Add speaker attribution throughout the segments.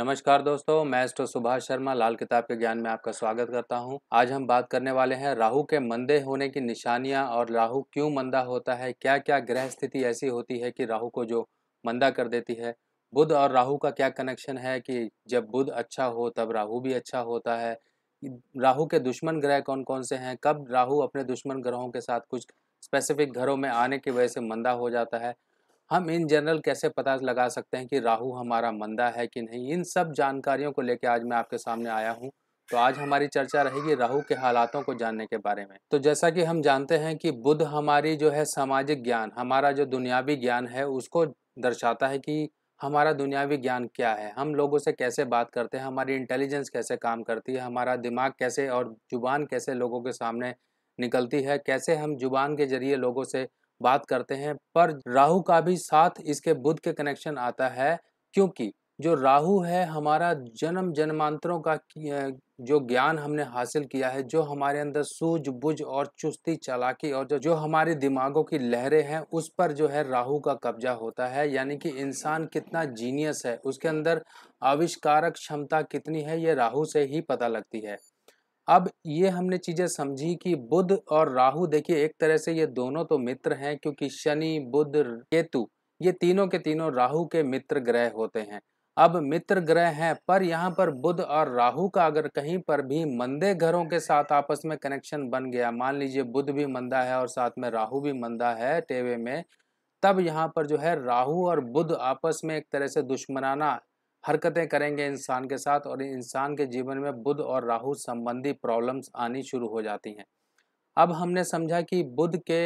Speaker 1: नमस्कार दोस्तों मैं एस्ट्रो सुभाष शर्मा लाल किताब के ज्ञान में आपका स्वागत करता हूं। आज हम बात करने वाले हैं राहु के मंदे होने की निशानियां और राहु क्यों मंदा होता है क्या क्या ग्रह स्थिति ऐसी होती है कि राहु को जो मंदा कर देती है बुध और राहु का क्या कनेक्शन है कि जब बुध अच्छा हो तब राहु भी अच्छा होता है राहु के दुश्मन ग्रह कौन कौन से हैं कब राहु अपने दुश्मन ग्रहों के साथ कुछ स्पेसिफिक घरों में आने की वजह से मंदा हो जाता है हम इन जनरल कैसे पता लगा सकते हैं कि राहु हमारा मंदा है कि नहीं इन सब जानकारियों को लेकर आज मैं आपके सामने आया हूँ तो आज हमारी चर्चा रहेगी राहु के हालातों को जानने के बारे में तो जैसा कि हम जानते हैं कि बुद्ध हमारी जो है सामाजिक ज्ञान हमारा जो दुनियावी ज्ञान है उसको दर्शाता है कि हमारा दुनियावी ज्ञान क्या है हम लोगों से कैसे बात करते हैं हमारी इंटेलिजेंस कैसे काम करती है हमारा दिमाग कैसे और जुबान कैसे लोगों के सामने निकलती है कैसे हम जुबान के जरिए लोगों से बात करते हैं पर राहु का भी साथ इसके बुध के कनेक्शन आता है क्योंकि जो राहु है हमारा जन्म जन्मांतरों का जो ज्ञान हमने हासिल किया है जो हमारे अंदर सूझ बुझ और चुस्ती चालाकी और जो जो हमारे दिमागों की लहरें हैं उस पर जो है राहु का कब्जा होता है यानी कि इंसान कितना जीनियस है उसके अंदर आविष्कारक क्षमता कितनी है ये राहु से ही पता लगती है अब ये हमने चीज़ें समझी कि बुध और राहु देखिए एक तरह से ये दोनों तो मित्र हैं क्योंकि शनि बुध केतु ये तीनों के तीनों राहु के मित्र ग्रह होते हैं अब मित्र ग्रह हैं पर यहाँ पर बुध और राहु का अगर कहीं पर भी मंदे घरों के साथ आपस में कनेक्शन बन गया मान लीजिए बुध भी मंदा है और साथ में राहु भी मंदा है टेवे में तब यहाँ पर जो है राहु और बुध आपस में एक तरह से दुश्मनाना हरकतें करेंगे इंसान के साथ और इंसान के जीवन में बुध और राहु संबंधी प्रॉब्लम्स आनी शुरू हो जाती हैं अब हमने समझा कि बुध के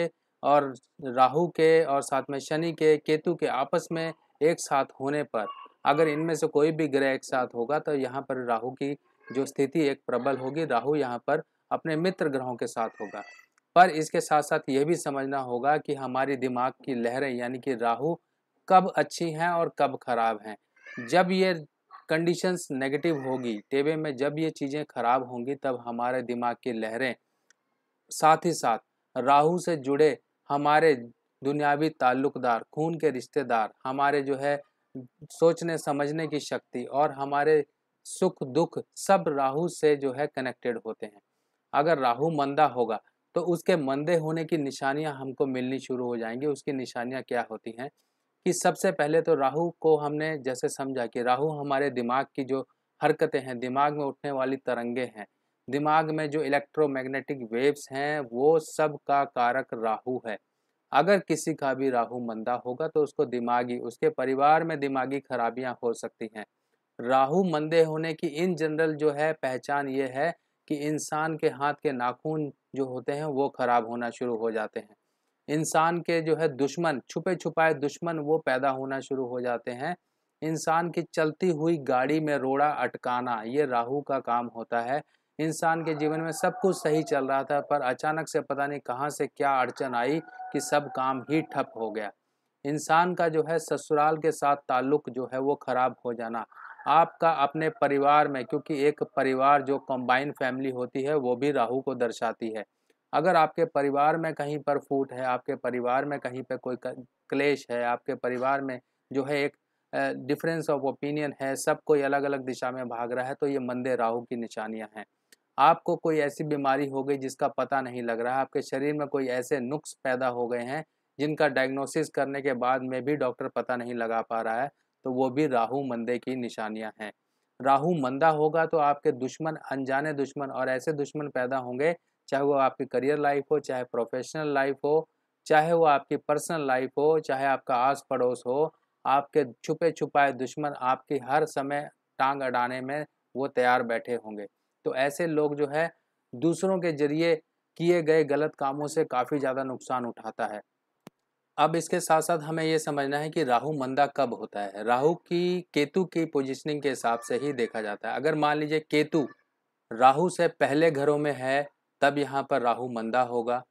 Speaker 1: और राहु के और साथ में शनि के केतु के आपस में एक साथ होने पर अगर इनमें से कोई भी ग्रह एक साथ होगा तो यहाँ पर राहु की जो स्थिति एक प्रबल होगी राहु यहाँ पर अपने मित्र ग्रहों के साथ होगा पर इसके साथ साथ ये भी समझना होगा कि हमारी दिमाग की लहरें यानी कि राहु कब अच्छी हैं और कब खराब हैं जब ये कंडीशंस नेगेटिव होगी टेबे में जब ये चीज़ें खराब होंगी तब हमारे दिमाग की लहरें साथ ही साथ राहु से जुड़े हमारे दुनियावी ताल्लुकदार खून के रिश्तेदार हमारे जो है सोचने समझने की शक्ति और हमारे सुख दुख सब राहु से जो है कनेक्टेड होते हैं अगर राहु मंदा होगा तो उसके मंदे होने की निशानियां हमको मिलनी शुरू हो जाएंगी उसकी निशानियां क्या होती हैं कि सबसे पहले तो राहु को हमने जैसे समझा कि राहु हमारे दिमाग की जो हरकतें हैं दिमाग में उठने वाली तरंगे हैं दिमाग में जो इलेक्ट्रोमैग्नेटिक वेव्स हैं वो सब का कारक राहु है अगर किसी का भी राहु मंदा होगा तो उसको दिमागी उसके परिवार में दिमागी खराबियां हो सकती हैं राहु मंदे होने की इन जनरल जो है पहचान ये है कि इंसान के हाथ के नाखून जो होते हैं वो खराब होना शुरू हो जाते हैं इंसान के जो है दुश्मन छुपे छुपाए दुश्मन वो पैदा होना शुरू हो जाते हैं इंसान की चलती हुई गाड़ी में रोड़ा अटकाना ये राहु का काम होता है इंसान के जीवन में सब कुछ सही चल रहा था पर अचानक से पता नहीं कहाँ से क्या अड़चन आई कि सब काम ही ठप हो गया इंसान का जो है ससुराल के साथ ताल्लुक जो है वो खराब हो जाना आपका अपने परिवार में क्योंकि एक परिवार जो कंबाइन फैमिली होती है वो भी राहु को दर्शाती है अगर आपके परिवार में कहीं पर फूट है आपके परिवार में कहीं पर कोई क्लेश है आपके परिवार में जो है एक डिफरेंस ऑफ ओपिनियन है सब कोई अलग अलग दिशा में भाग रहा है तो ये मंदे राहु की निशानियां हैं आपको कोई ऐसी बीमारी हो गई जिसका पता नहीं लग रहा आपके शरीर में कोई ऐसे नुक्स पैदा हो गए हैं जिनका डायग्नोसिस करने के बाद में भी डॉक्टर पता नहीं लगा पा रहा है तो वो भी राहु मंदे की निशानियां हैं राहु मंदा होगा तो आपके दुश्मन अनजाने दुश्मन और ऐसे दुश्मन पैदा होंगे चाहे वो आपकी करियर लाइफ हो चाहे प्रोफेशनल लाइफ हो चाहे वो आपकी पर्सनल लाइफ हो चाहे आपका आस पड़ोस हो आपके छुपे छुपाए दुश्मन आपकी हर समय टांग अड़ाने में वो तैयार बैठे होंगे तो ऐसे लोग जो है दूसरों के जरिए किए गए गलत कामों से काफ़ी ज़्यादा नुकसान उठाता है अब इसके साथ साथ हमें ये समझना है कि राहु मंदा कब होता है राहु की केतु की पोजीशनिंग के हिसाब से ही देखा जाता है अगर मान लीजिए केतु राहु से पहले घरों में है तब यहाँ पर राहु मंदा होगा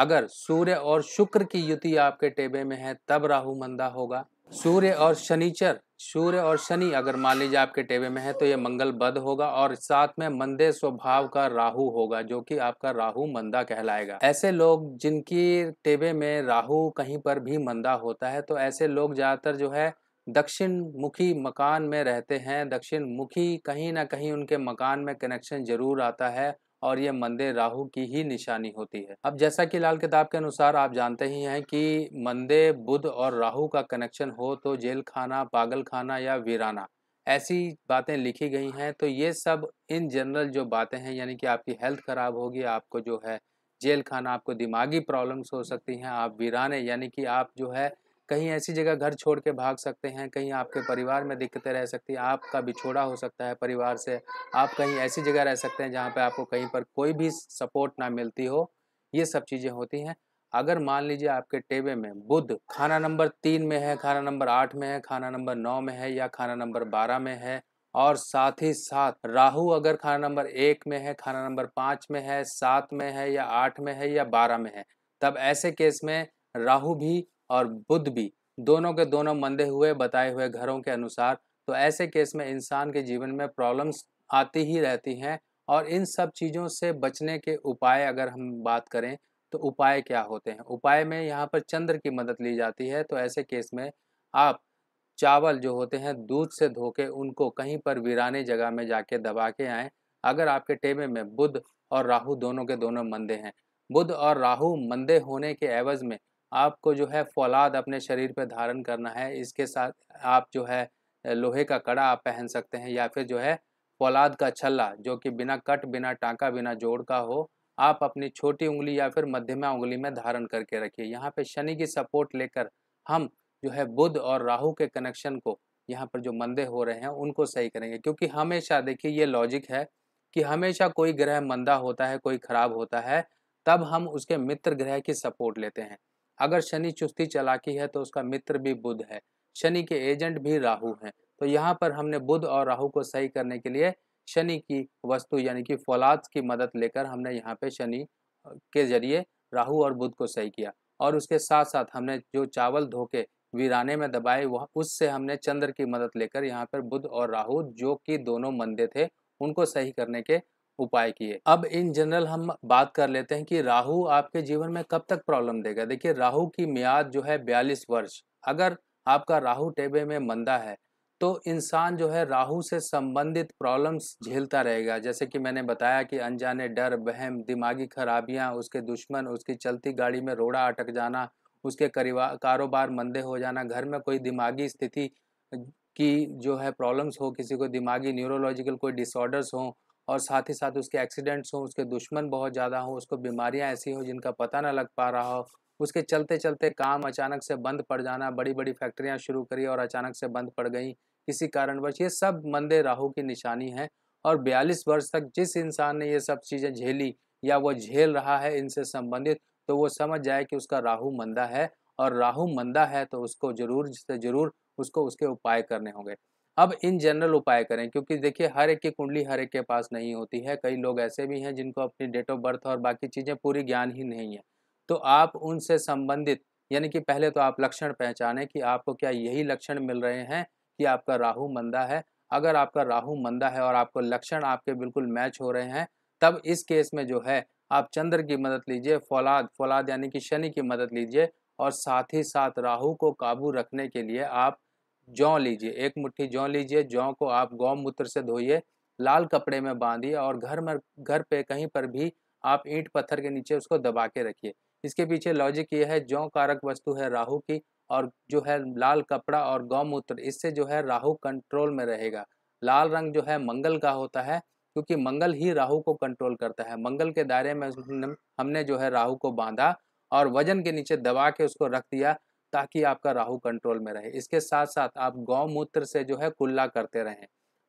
Speaker 1: अगर सूर्य और शुक्र की युति आपके टेबे में है तब राहु मंदा होगा सूर्य और शनिचर सूर्य और शनि अगर मान लीजिए आपके टेबे में है तो ये मंगल बद होगा और साथ में मंदे स्वभाव का राहु होगा जो कि आपका राहु मंदा कहलाएगा ऐसे लोग जिनकी टेबे में राहु कहीं पर भी मंदा होता है तो ऐसे लोग ज्यादातर जो है दक्षिण मुखी मकान में रहते हैं दक्षिण मुखी कहीं ना कहीं उनके मकान में कनेक्शन जरूर आता है और ये मंदे राहु की ही निशानी होती है अब जैसा कि लाल किताब के अनुसार आप जानते ही हैं कि मंदे बुध और राहु का कनेक्शन हो तो जेल खाना पागल खाना या वीराना ऐसी बातें लिखी गई हैं तो ये सब इन जनरल जो बातें हैं यानी कि आपकी हेल्थ खराब होगी आपको जो है जेल खाना आपको दिमागी प्रॉब्लम्स हो सकती हैं आप वीराने यानी कि आप जो है कहीं ऐसी जगह घर छोड़ के भाग सकते हैं कहीं आपके परिवार में दिक्कतें रह सकती हैं आपका बिछोड़ा हो सकता है परिवार से आप कहीं ऐसी जगह रह सकते हैं जहाँ पर आपको कहीं पर कोई भी सपोर्ट ना मिलती हो ये सब चीज़ें होती हैं अगर मान लीजिए आपके टेबे में बुद्ध खाना नंबर तीन में है खाना नंबर आठ में है खाना नंबर नौ में है या खाना नंबर बारह में है और साथ ही साथ राहु अगर खाना नंबर एक में है खाना नंबर पाँच में है सात में है या आठ में है या बारह में है तब ऐसे केस में राहु भी और बुद्ध भी दोनों के दोनों मंदे हुए बताए हुए घरों के अनुसार तो ऐसे केस में इंसान के जीवन में प्रॉब्लम्स आती ही रहती हैं और इन सब चीज़ों से बचने के उपाय अगर हम बात करें तो उपाय क्या होते हैं उपाय में यहाँ पर चंद्र की मदद ली जाती है तो ऐसे केस में आप चावल जो होते हैं दूध से धो के उनको कहीं पर वीराने जगह में जाके दबा के आएँ अगर आपके टेबे में बुध और राहु दोनों के दोनों मंदे हैं बुध और राहु मंदे होने के एवज में आपको जो है फौलाद अपने शरीर पर धारण करना है इसके साथ आप जो है लोहे का कड़ा आप पहन सकते हैं या फिर जो है फौलाद का छल्ला जो कि बिना कट बिना टाँका बिना जोड़ का हो आप अपनी छोटी उंगली या फिर मध्यमा उंगली में धारण करके रखिए यहाँ पे शनि की सपोर्ट लेकर हम जो है बुध और राहु के कनेक्शन को यहाँ पर जो मंदे हो रहे हैं उनको सही करेंगे क्योंकि हमेशा देखिए ये लॉजिक है कि हमेशा कोई ग्रह मंदा होता है कोई खराब होता है तब हम उसके मित्र ग्रह की सपोर्ट लेते हैं अगर शनि चुस्ती चलाकी है तो उसका मित्र भी बुध है शनि के एजेंट भी राहु हैं तो यहाँ पर हमने बुध और राहु को सही करने के लिए शनि की वस्तु यानी कि फौलाद की मदद लेकर हमने यहाँ पे शनि के जरिए राहु और बुध को सही किया और उसके साथ साथ हमने जो चावल धो के वीराने में दबाए वह उससे हमने चंद्र की मदद लेकर यहाँ पर बुध और राहु जो कि दोनों मंदे थे उनको सही करने के उपाय किए अब इन जनरल हम बात कर लेते हैं कि राहु आपके जीवन में कब तक प्रॉब्लम देगा देखिए राहु की मियाद जो है बयालीस वर्ष अगर आपका राहु टेबे में मंदा है तो इंसान जो है राहु से संबंधित प्रॉब्लम्स झेलता रहेगा जैसे कि मैंने बताया कि अनजाने डर बहम दिमागी खराबियां उसके दुश्मन उसकी चलती गाड़ी में रोड़ा अटक जाना उसके कारोबार मंदे हो जाना घर में कोई दिमागी स्थिति की जो है प्रॉब्लम्स हो किसी को दिमागी न्यूरोलॉजिकल कोई डिसऑर्डर्स हों और साथ ही साथ उसके एक्सीडेंट्स हों उसके दुश्मन बहुत ज़्यादा हों उसको बीमारियाँ ऐसी हों जिनका पता ना लग पा रहा हो उसके चलते चलते काम अचानक से बंद पड़ जाना बड़ी बड़ी फैक्ट्रियाँ शुरू करी और अचानक से बंद पड़ गई किसी कारणवश ये सब मंदे राहू की निशानी है और बयालीस वर्ष तक जिस इंसान ने ये सब चीज़ें झेली या वो झेल रहा है इनसे संबंधित तो वो समझ जाए कि उसका राहु मंदा है और राहु मंदा है तो उसको जरूर से जरूर उसको उसके उपाय करने होंगे अब इन जनरल उपाय करें क्योंकि देखिए हर एक की कुंडली हर एक के पास नहीं होती है कई लोग ऐसे भी हैं जिनको अपनी डेट ऑफ बर्थ और बाकी चीज़ें पूरी ज्ञान ही नहीं है तो आप उनसे संबंधित यानी कि पहले तो आप लक्षण पहचानें कि आपको क्या यही लक्षण मिल रहे हैं कि आपका राहु मंदा है अगर आपका राहु मंदा है और आपको लक्षण आपके बिल्कुल मैच हो रहे हैं तब इस केस में जो है आप चंद्र की मदद लीजिए फौलाद फौलाद यानी कि शनि की मदद लीजिए और साथ ही साथ राहु को काबू रखने के लिए आप जौ लीजिए एक मुट्ठी जौ लीजिए जौ को आप गौमूत्र से धोइए लाल कपड़े में बांधिए और घर में घर पे कहीं पर भी आप ईंट पत्थर के नीचे उसको दबा के रखिए इसके पीछे लॉजिक ये है जौ कारक वस्तु है राहु की और जो है लाल कपड़ा और गौमूत्र इससे जो है राहु कंट्रोल में रहेगा लाल रंग जो है मंगल का होता है क्योंकि मंगल ही राहु को कंट्रोल करता है मंगल के दायरे में हम्म। हमने जो है राहु को बांधा और वजन के नीचे दबा के उसको रख दिया ताकि आपका राहु कंट्रोल में रहे इसके साथ साथ आप गौमूत्र से जो है कुल्ला करते रहें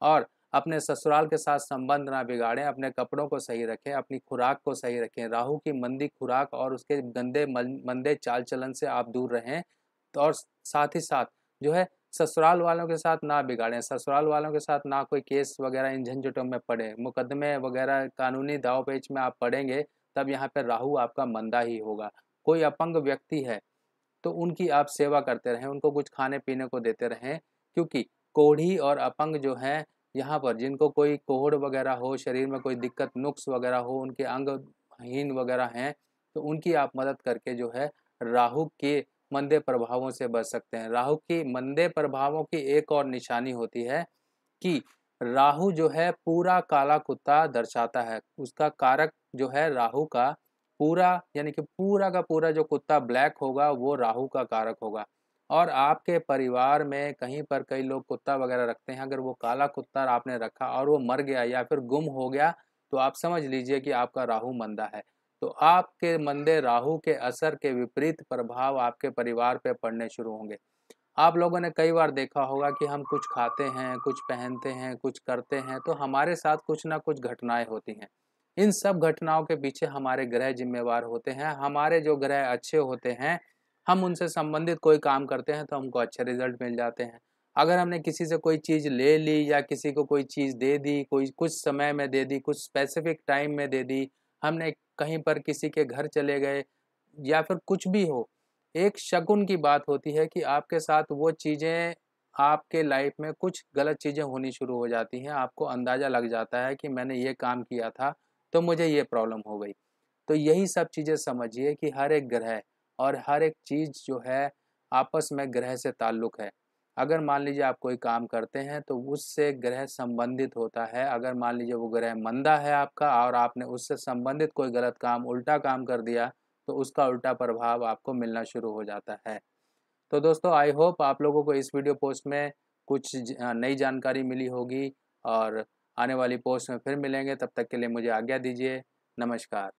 Speaker 1: और अपने ससुराल के साथ संबंध ना बिगाड़ें अपने कपड़ों को सही रखें अपनी खुराक को सही रखें राहु की मंदी खुराक और उसके गंदे मंदे चाल चलन से आप दूर रहें तो और साथ ही साथ जो है ससुराल वालों के साथ ना बिगाड़ें ससुराल वालों के साथ ना कोई केस वगैरह इन झंझटों में पड़े मुकदमे वगैरह कानूनी दाव पेच में आप पड़ेंगे तब यहाँ पर राहू आपका मंदा ही होगा कोई अपंग व्यक्ति है तो उनकी आप सेवा करते रहें उनको कुछ खाने पीने को देते रहें क्योंकि कोढ़ी और अपंग जो हैं यहाँ पर जिनको कोई कोहड़ वगैरह हो शरीर में कोई दिक्कत नुक्स वगैरह हो उनके अंगहीन वगैरह हैं तो उनकी आप मदद करके जो है राहु के मंदे प्रभावों से बच सकते हैं राहु की मंदे प्रभावों की एक और निशानी होती है कि राहु जो है पूरा काला कुत्ता दर्शाता है उसका कारक जो है राहु का पूरा यानी कि पूरा का पूरा जो कुत्ता ब्लैक होगा वो राहु का कारक होगा और आपके परिवार में कहीं पर कई लोग कुत्ता वगैरह रखते हैं अगर वो काला कुत्ता आपने रखा और वो मर गया या फिर गुम हो गया तो आप समझ लीजिए कि आपका राहु मंदा है तो आपके मंदे राहु के असर के विपरीत प्रभाव आपके परिवार पे पड़ने शुरू होंगे आप लोगों ने कई बार देखा होगा कि हम कुछ खाते हैं कुछ पहनते हैं कुछ करते हैं तो हमारे साथ कुछ ना कुछ घटनाएं होती हैं इन सब घटनाओं के पीछे हमारे ग्रह जिम्मेवार होते हैं हमारे जो ग्रह अच्छे होते हैं हम उनसे संबंधित कोई काम करते हैं तो हमको अच्छे रिजल्ट मिल जाते हैं अगर हमने किसी से कोई चीज़ ले ली या किसी को कोई चीज़ दे दी कोई कुछ समय में दे दी कुछ स्पेसिफिक टाइम में दे दी हमने कहीं पर किसी के घर चले गए या फिर कुछ भी हो एक शकुन की बात होती है कि आपके साथ वो चीज़ें आपके लाइफ में कुछ गलत चीज़ें होनी शुरू हो जाती हैं आपको अंदाज़ा लग जाता है कि मैंने ये काम किया था तो मुझे ये प्रॉब्लम हो गई तो यही सब चीज़ें समझिए कि हर एक ग्रह और हर एक चीज़ जो है आपस में ग्रह से ताल्लुक़ है अगर मान लीजिए आप कोई काम करते हैं तो उससे ग्रह संबंधित होता है अगर मान लीजिए वो ग्रह मंदा है आपका और आपने उससे संबंधित कोई गलत काम उल्टा काम कर दिया तो उसका उल्टा प्रभाव आपको मिलना शुरू हो जाता है तो दोस्तों आई होप आप लोगों को इस वीडियो पोस्ट में कुछ नई जानकारी मिली होगी और आने वाली पोस्ट में फिर मिलेंगे तब तक के लिए मुझे आज्ञा दीजिए नमस्कार